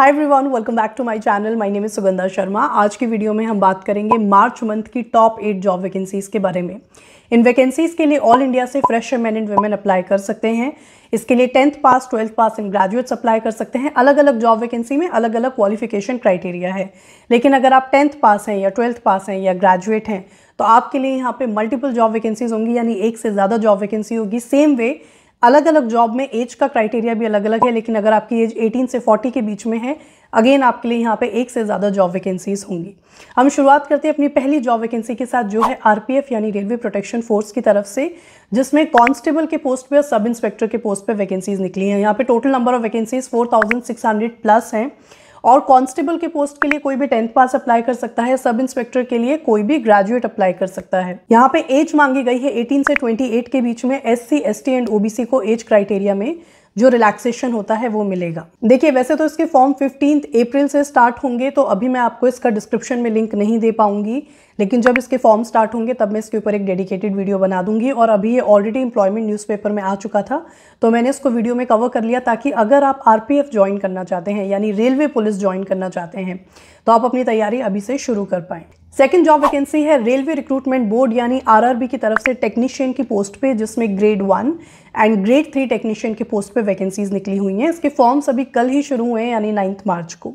hi everyone welcome back to my channel my name is Sugandha Sharma आज की video में हम बात करेंगे मार्च मंथ की टॉप एट जॉब वैकेंसीज़ के बारे में इन वैकेंसीज़ के लिए ऑल इंडिया से fresh man and women apply कर सकते हैं इसके लिए tenth pass twelfth pass and graduates apply कर सकते हैं अलग अलग जॉब वैकेंसी में अलग अलग क्वालिफिकेशन क्राइटेरिया है लेकिन अगर आप टेंथ पास हैं या ट्वेल्थ पास हैं या ग्रेजुएट हैं तो आपके लिए यहाँ पे मल्टीपल जॉब वैकेंसीज होंगी यानी एक से ज़्यादा जॉब वैकेंसी होगी सेम वे अलग अलग जॉब में एज का क्राइटेरिया भी अलग अलग है लेकिन अगर आपकी एज 18 से 40 के बीच में है अगेन आपके लिए यहाँ पे एक से ज़्यादा जॉब वैकेंसीज होंगी हम शुरुआत करते हैं अपनी पहली जॉब वैकेंसी के साथ जो है आरपीएफ यानी रेलवे प्रोटेक्शन फोर्स की तरफ से जिसमें कांस्टेबल के पोस्ट पे और सब इंस्पेक्टर के पोस्ट पे वैकेंसीज निकली हैं यहाँ पे total number of vacancies four plus हैं और कांस्टेबल के पोस्ट के लिए कोई भी टेंथ पास अप्लाई कर सकता है सब इंस्पेक्टर के लिए कोई भी ग्रेजुएट अप्लाई कर सकता है यहाँ पे एज मांगी गई है 18 से 28 के बीच में S C S T and OBC को एज क्राइटेरिया में जो रिलैक्सेशन होता है वो मिलेगा देखिए वैसे तो इसके फॉर्म फिफ्टींथ अप्रैल से स्टार्ट होंगे तो अभी मैं आपको इसका डिस्क्रिप्शन में लिंक नहीं दे पाऊंगी लेकिन जब इसके फॉर्म स्टार्ट होंगे तब मैं इसके ऊपर एक डेडिकेटेड वीडियो बना दूंगी और अभी ये ऑलरेडी इंप्लॉयमेंट न्यूज़पेपर में आ चुका था तो मैंने इसको वीडियो में कवर कर लिया ताकि अगर आप आर ज्वाइन करना चाहते हैं यानी रेलवे पुलिस ज्वाइन करना चाहते हैं तो आप अपनी तैयारी अभी से शुरू कर पाएँ सेकेंड जॉब वैकेंसी है रेलवे रिक्रूटमेंट बोर्ड यानी आरआरबी की तरफ से टेक्नीशियन की पोस्ट पे जिसमें grade one and grade three technician की पोस्ट पे वैकेंसीज निकली हुई हैं इसके फॉर्म्स अभी कल ही शुरू हुए हैं यानी नाइन्थ मार्च को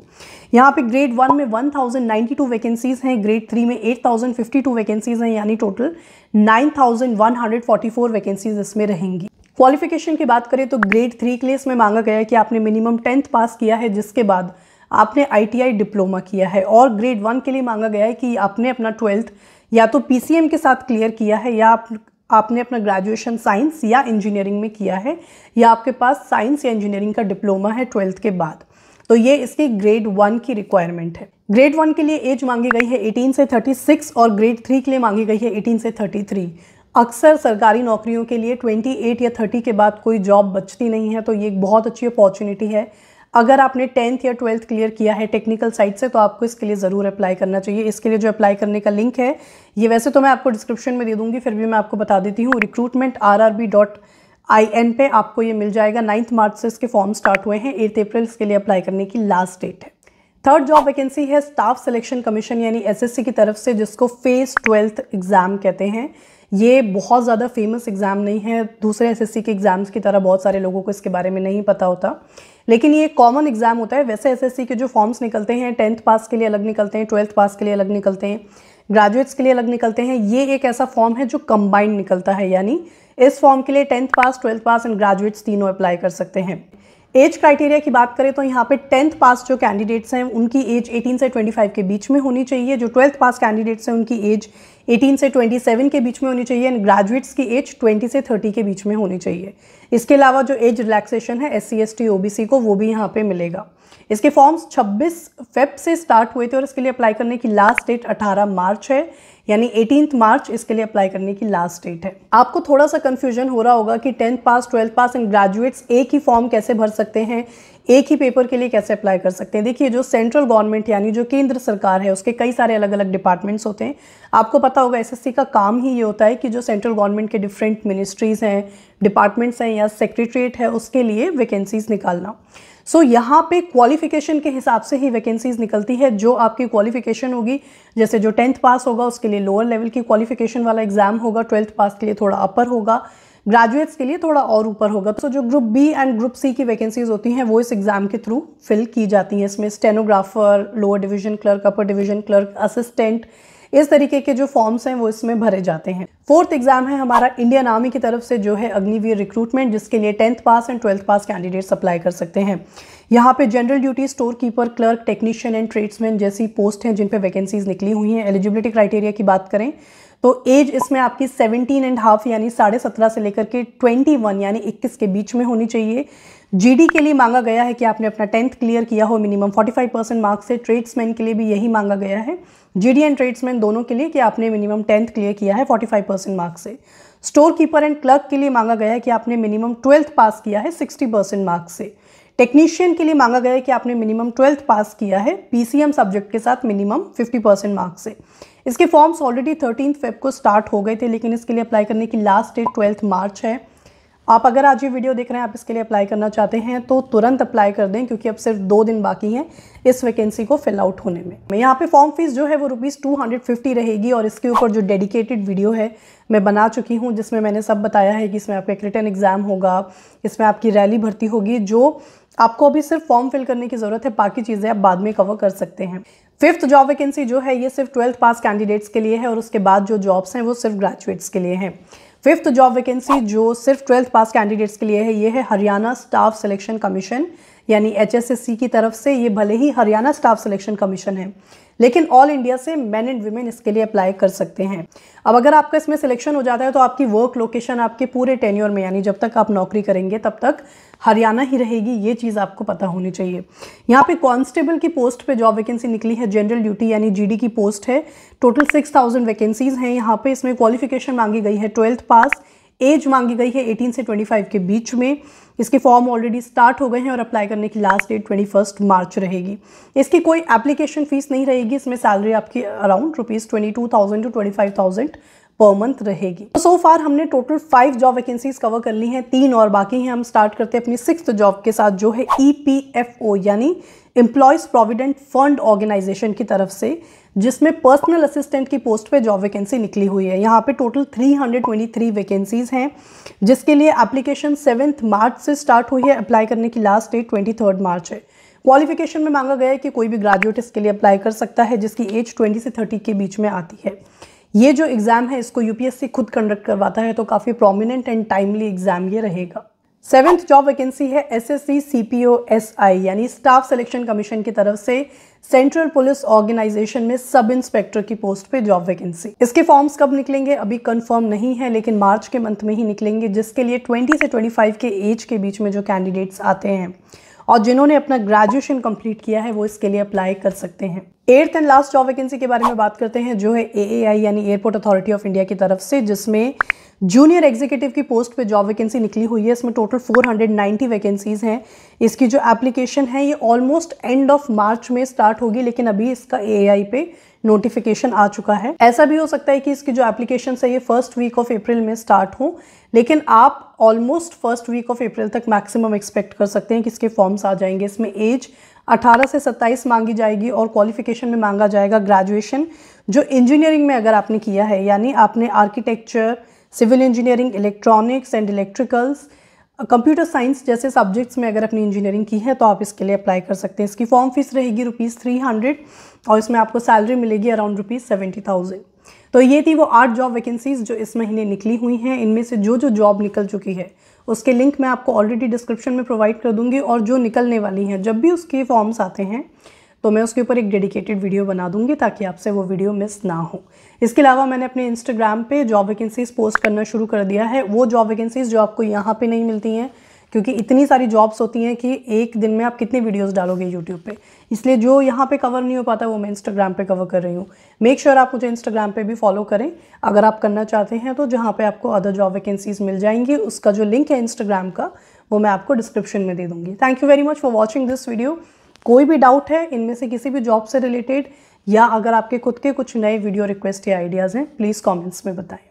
यहाँ पे ग्रेड वन में 1092 वैकेंसीज़ हैं ग्रेड थ्री में 8052 वैकेंसीज़ हैं यानी टोटल 9144 वैकेंसीज़ इसमें रहेंगी क्वालिफिकेशन की बात करें तो ग्रेड थ्री के लिए इसमें मांगा गया है कि आपने मिनिमम टेंथ पास किया है जिसके बाद आपने आई डिप्लोमा किया है और ग्रेड वन के लिए मांगा गया है कि आपने अपना ट्वेल्थ या तो पी के साथ क्लियर किया है या आप आपने अपना ग्रेजुएशन साइंस या इंजीनियरिंग में किया है या आपके पास साइंस या इंजीनियरिंग का डिप्लोमा है ट्वेल्थ के बाद तो ये इसकी ग्रेड वन की रिक्वायरमेंट है ग्रेड वन के लिए एज मांगी गई है 18 से 36 और ग्रेड थ्री के लिए मांगी गई है 18 से 33 अक्सर सरकारी नौकरियों के लिए 28 या 30 के बाद कोई जॉब बचती नहीं है तो ये एक बहुत अच्छी अपॉर्चुनिटी है अगर आपने टेंथ या ट्वेल्थ क्लियर किया है टेक्निकल साइट से तो आपको इसके लिए ज़रूर अप्लाई करना चाहिए इसके लिए जो अप्लाई करने का लिंक है ये वैसे तो मैं आपको डिस्क्रिप्शन में दे दूँगी फिर भी मैं आपको बता देती हूँ recruitment R R B dot I N पे आपको ये मिल जाएगा नाइन्थ मार्च से इसके फॉर्म स्टार्ट हुए हैं एट अप्रैल इसके लिए अप्लाई करने की लास्ट डेट है थर्ड जॉब वैकेंसी है स्टाफ सिलेक्शन कमीशन यानी एसएससी की तरफ से जिसको फेस ट्वेल्थ एग्ज़ाम कहते हैं ये बहुत ज़्यादा फेमस एग्ज़ाम नहीं है दूसरे एसएससी के एग्ज़ाम्स की तरह बहुत सारे लोगों को इसके बारे में नहीं पता होता लेकिन ये कॉमन एग्ज़ाम होता है वैसे एसएससी के जो फॉर्म्स निकलते हैं टेंथ पास के लिए अलग निकलते हैं ट्वेल्थ पास के लिए अलग निकलते हैं ग्रेजुएट्स के लिए अलग निकलते हैं ये एक ऐसा फॉर्म है जो कंबाइंड निकलता है यानी इस फॉर्म के लिए tenth pass twelfth pass and graduates तीनों अप्लाई कर सकते हैं एज क्राइटेरिया की बात करें तो यहाँ पे टेंथ पास जो कैंडिडेट्स हैं उनकी एज 18 से 25 के बीच में होनी चाहिए जो ट्वेल्थ पास कैंडिडेट्स हैं उनकी एज 18 से 27 के बीच में होनी चाहिए एंड ग्रेजुएट्स की एज 20 से 30 के बीच में होनी चाहिए इसके अलावा जो एज रिलैक्सेशन है S C S T O B C को वो भी यहाँ पर मिलेगा इसके फॉर्म्स 26 फेब से स्टार्ट हुए थे और इसके लिए अप्लाई करने की लास्ट डेट 18 मार्च है यानी एटीन मार्च इसके लिए अप्लाई करने की लास्ट डेट है आपको थोड़ा सा कन्फ्यूजन हो रहा होगा कि tenth pass twelfth pass and graduates एक ही फॉर्म कैसे भर सकते हैं एक ही पेपर के लिए कैसे अप्लाई कर सकते हैं देखिए जो सेंट्रल गवर्नमेंट यानी जो केंद्र सरकार है उसके कई सारे अलग अलग डिपार्टमेंट्स होते हैं आपको पता होगा एसएससी का काम ही ये होता है कि जो सेंट्रल गवर्नमेंट के डिफरेंट मिनिस्ट्रीज़ हैं डिपार्टमेंट्स हैं या सेक्रेटरीट है उसके लिए वैकेंसीज़ निकालना सो so, यहाँ पे क्वालिफिकेशन के हिसाब से ही वैकेंसीज निकलती है जो आपकी क्वालिफिकेशन होगी जैसे जो टेंथ पास होगा उसके लिए लोअर लेवल की क्वालिफिकेशन वाला एग्जाम होगा ट्वेल्थ पास के लिए थोड़ा अपर होगा ग्रेजुएट्स के लिए थोड़ा और ऊपर होगा तो so, जो group B and group C की वैकेंसीज होती हैं वो इस एग्ज़ाम के थ्रू फिल की जाती हैं इसमें stenographer lower division clerk upper division clerk assistant इस तरीके के जो फॉर्म्स हैं वो इसमें भरे जाते हैं फोर्थ एग्जाम है हमारा इंडियन आर्मी की तरफ से जो है अग्निवीर रिक्रूटमेंट जिसके लिए tenth pass and twelfth pass candidates apply कर सकते हैं यहाँ पे general duty store keeper clerk technician and tradesman जैसी पोस्ट हैं जिन पे वैकेंसीज निकली हुई हैं एलिजिबिलिटी क्राइटेरिया की बात करें तो एज इसमें आपकी 17 एंड हाफ यानी साढ़े सत्रह से लेकर के 21 यानी 21 के बीच में होनी चाहिए जीडी के लिए मांगा गया है कि आपने अपना टेंथ क्लियर किया हो मिनिमम 45 परसेंट मार्क्स से ट्रेड्समैन के लिए भी यही मांगा गया है जीडी एंड ट्रेड्समैन दोनों के लिए कि आपने मिनिमम टेंथ क्लियर किया है 45 परसेंट मार्क्स से स्टोर कीपर एंड क्लर्क के लिए मांगा गया है कि आपने मिनिमम ट्वेल्थ पास किया है सिक्सटी परसेंट मार्क्स से टेक्नीशियन के लिए मांगा गया है कि आपने मिनिमम ट्वेल्थ पास किया है पी सब्जेक्ट के साथ मिनिमम फिफ्टी परसेंट मार्क्स से इसके फॉर्म्स ऑलरेडी थर्टीन फेब को स्टार्ट हो गए थे लेकिन इसके लिए अप्लाई करने की लास्ट डेट ट्वेल्थ मार्च है आप अगर आज ये वीडियो देख रहे हैं आप इसके लिए अप्लाई करना चाहते हैं तो तुरंत अप्लाई कर दें क्योंकि अब सिर्फ दो दिन बाकी हैं इस वैकेंसी को फिल आउट होने में यहाँ पे फॉर्म फीस जो है वो रुपीज़ टू रहेगी और इसके ऊपर जो डेडिकेटेड वीडियो है मैं बना चुकी हूँ जिसमें मैंने सब बताया है कि इसमें आपका एक रिटर्न एग्ज़ाम होगा इसमें आपकी रैली भर्ती होगी जो आपको अभी सिर्फ फॉर्म फिल करने की ज़रूरत है बाकी चीज़ें आप बाद में कवर कर सकते हैं फिफ्थ जॉब वैकेंसी जो है ये सिर्फ ट्वेल्थ पास कैंडिडेट्स के लिए है और उसके बाद जो जॉब्स हैं वो सिर्फ ग्रेजुएट्स के लिए हैं फिफ्थ जॉब वैकेंसी जो सिर्फ ट्वेल्थ पास कैंडिडेट्स के लिए है ये है हरियाणा स्टाफ सिलेक्शन कमीशन यानी एच की तरफ से ये भले ही हरियाणा स्टाफ सिलेक्शन कमीशन है लेकिन ऑल इंडिया से मैन एंड वुमेन इसके लिए अप्लाई कर सकते हैं अब अगर आपका इसमें सिलेक्शन हो जाता है तो आपकी वर्क लोकेशन आपके पूरे टेन्योर में यानी जब तक आप नौकरी करेंगे तब तक हरियाणा ही रहेगी ये चीज़ आपको पता होनी चाहिए यहाँ पे कांस्टेबल की पोस्ट पे जॉब वैकेंसी निकली है जनरल ड्यूटी यानी जीडी की पोस्ट है टोटल सिक्स थाउजेंड वैकेंसीज़ हैं यहाँ पे इसमें क्वालिफिकेशन मांगी गई है ट्वेल्थ पास एज मांगी गई है 18 से 25 के बीच में इसके फॉर्म ऑलरेडी स्टार्ट हो गए हैं और अप्लाई करने की last date twenty first March रहेगी इसकी कोई एप्लीकेशन फ़ीस नहीं रहेगी इसमें सैलरी आपकी around rupees twenty two thousand to twenty five thousand per month रहेगी तो सो फार हमने total five job vacancies cover कर ली हैं तीन और बाकी हैं हम स्टार्ट करते हैं अपनी सिक्स जॉब के साथ जो है ई पी एफ ओ यानी एम्प्लॉयज़ प्रोविडेंट फंड ऑर्गेनाइजेशन की तरफ से जिसमें पर्सनल असिस्टेंट की पोस्ट पे जॉब वैकेंसी निकली हुई है यहाँ पे टोटल 323 वैकेंसीज़ हैं जिसके लिए एप्लीकेशन सेवन्थ मार्च से स्टार्ट हुई है अप्लाई करने की last date twenty third March है क्वालिफिकेशन में मांगा गया है कि कोई भी ग्रेजुएट इसके लिए अप्लाई कर सकता है जिसकी एज ट्वेंटी से थर्टी के बीच में आती है ये जो एग्ज़ाम है इसको यूपीएससी खुद कंडक्ट करवाता है तो काफ़ी प्रोमिनेंट एंड टाइमली एग्ज़ाम ये रहेगा सेवेंथ जॉब वैकेंसी है S S C C P O S I यानी स्टाफ सिलेक्शन कमीशन की तरफ से सेंट्रल पुलिस ऑर्गेनाइजेशन में सब इंस्पेक्टर की पोस्ट पे जॉब वैकेंसी इसके फॉर्म्स कब निकलेंगे अभी कंफर्म नहीं है लेकिन मार्च के मंथ में ही निकलेंगे जिसके लिए 20 से 25 के एज के बीच में जो कैंडिडेट्स आते हैं और जिन्होंने अपना ग्रेजुएशन कंप्लीट किया है वो इसके लिए अप्लाई कर सकते हैं eighth and last job vacancy के बारे में बात करते हैं जो है ए यानी एयरपोर्ट अथॉरिटी ऑफ इंडिया की तरफ से जिसमें जूनियर एग्जीक्यूटिव की पोस्ट पे जॉब वैकेंसी निकली हुई है इसमें टोटल 490 वैकेंसीज़ हैं इसकी जो एप्लीकेशन है ये ऑलमोस्ट एंड ऑफ मार्च में स्टार्ट होगी लेकिन अभी इसका ए पे नोटिफिकेशन आ चुका है ऐसा भी हो सकता है कि इसकी जो एप्लीकेशन है ये फर्स्ट वीक ऑफ अप्रैल में स्टार्ट हो लेकिन आप almost first week of April तक मैक्सिमम एक्सपेक्ट कर सकते हैं कि इसके फॉर्म्स आ जाएंगे इसमें एज 18 से 27 मांगी जाएगी और क्वालिफिकेशन में मांगा जाएगा ग्रेजुएशन जो इंजीनियरिंग में अगर आपने किया है यानी आपने architecture civil engineering electronics and electricals computer science जैसे सब्जेक्ट्स में अगर अपनी इंजीनियरिंग की है तो आप इसके लिए अप्लाई कर सकते हैं इसकी फॉर्म फीस रहेगी रुपीज़ थ्री हंड्रेड और इसमें आपको सैलरी मिलेगी अराउंड रुपीज़ सेवेंटी थाउजेंड तो ये थी वो आठ जॉब वैकेंसीज जो इस महीने निकली हुई हैं इनमें से जो जो जॉब निकल चुकी है उसके लिंक मैं आपको ऑलरेडी डिस्क्रिप्शन में प्रोवाइड कर दूँगी और जो निकलने वाली हैं जब भी उसके फॉर्म्स आते हैं तो मैं उसके ऊपर एक डेडिकेटेड वीडियो बना दूंगी ताकि आपसे वो वीडियो मिस ना हो इसके अलावा मैंने अपने इंस्टाग्राम पे जॉब वैकेंसीज़ पोस्ट करना शुरू कर दिया है वो जॉब वैकेंसीज़ जो आपको यहाँ पे नहीं मिलती हैं क्योंकि इतनी सारी जॉब्स होती हैं कि एक दिन में आप कितने वीडियोस डालोगे यूट्यूब पे इसलिए जो यहाँ पे कवर नहीं हो पाता वो मैं इंस्टाग्राम पे कवर कर रही हूँ मेक श्योर आप मुझे इंस्टाग्राम पे भी फॉलो करें अगर आप करना चाहते हैं तो जहाँ पे आपको अदर जॉब वैकेंसीज मिल जाएंगी उसका जो लिंक है इंस्टाग्राम का वो मैं आपको डिस्क्रिप्शन में दे दूँगी thank you very much for watching this video कोई भी डाउट है इनमें से किसी भी जॉब से रिलेटेड या अगर आपके खुद के कुछ नए वीडियो रिक्वेस्ट या आइडियाज़ हैं प्लीज़ कॉमेंट्स में बताएं